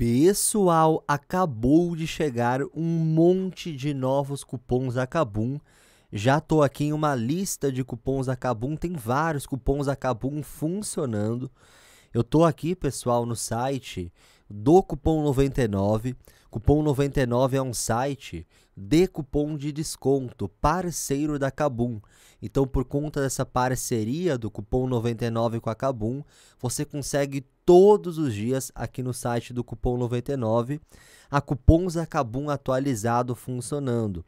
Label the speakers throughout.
Speaker 1: Pessoal, acabou de chegar um monte de novos cupons Acabum. Já tô aqui em uma lista de cupons Acabum, tem vários cupons Acabum funcionando. Eu tô aqui, pessoal, no site do cupom 99. Cupom 99 é um site de cupom de desconto, parceiro da Cabum. Então, por conta dessa parceria do cupom 99 com a Cabum, você consegue todos os dias aqui no site do cupom 99 a cupons da Cabum atualizado funcionando.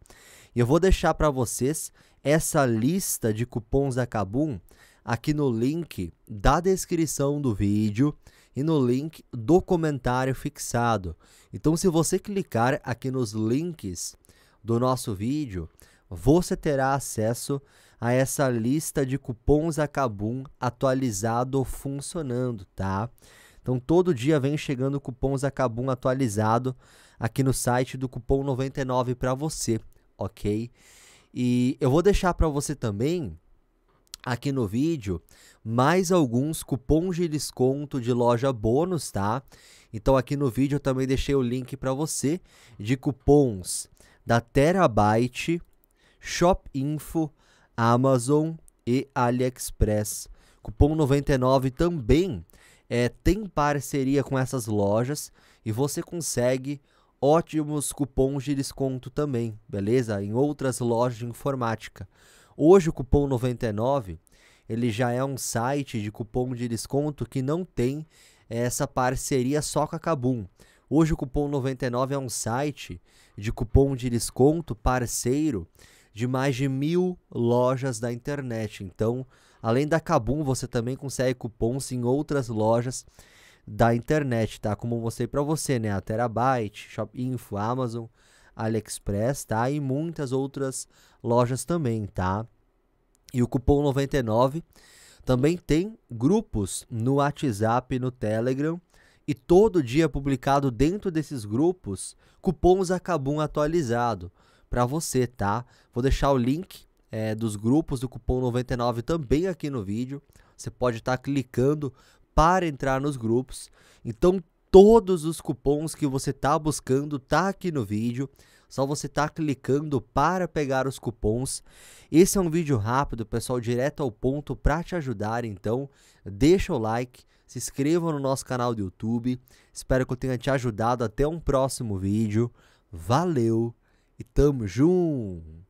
Speaker 1: E eu vou deixar para vocês essa lista de cupons da Cabum aqui no link da descrição do vídeo e no link do comentário fixado. Então, se você clicar aqui nos links do nosso vídeo, você terá acesso a essa lista de cupons Acabum atualizado funcionando, tá? Então todo dia vem chegando cupons Acabum atualizado aqui no site do cupom 99 para você, ok? E eu vou deixar para você também aqui no vídeo mais alguns cupons de desconto de loja bônus, tá? Então aqui no vídeo eu também deixei o link para você de cupons da Terabyte, Shop Info, Amazon e AliExpress. Cupom 99 também é, tem parceria com essas lojas e você consegue ótimos cupons de desconto também, beleza? Em outras lojas de informática. Hoje o cupom 99 ele já é um site de cupom de desconto que não tem eh, essa parceria só com a Kabum. Hoje o cupom 99 é um site de cupom de desconto parceiro de mais de mil lojas da internet. Então, além da Kabum, você também consegue cupons em outras lojas da internet, tá? Como eu mostrei para você, né? A Terabyte, Shopinfo, Amazon. AliExpress, tá? E muitas outras lojas também, tá? E o cupom 99 também tem grupos no WhatsApp, no Telegram e todo dia publicado dentro desses grupos cupons Acabum atualizado para você, tá? Vou deixar o link é, dos grupos do cupom 99 também aqui no vídeo. Você pode estar tá clicando para entrar nos grupos. Então Todos os cupons que você está buscando tá aqui no vídeo. Só você tá clicando para pegar os cupons. Esse é um vídeo rápido, pessoal, direto ao ponto para te ajudar. Então, deixa o like, se inscreva no nosso canal do YouTube. Espero que eu tenha te ajudado. Até um próximo vídeo. Valeu e tamo junto!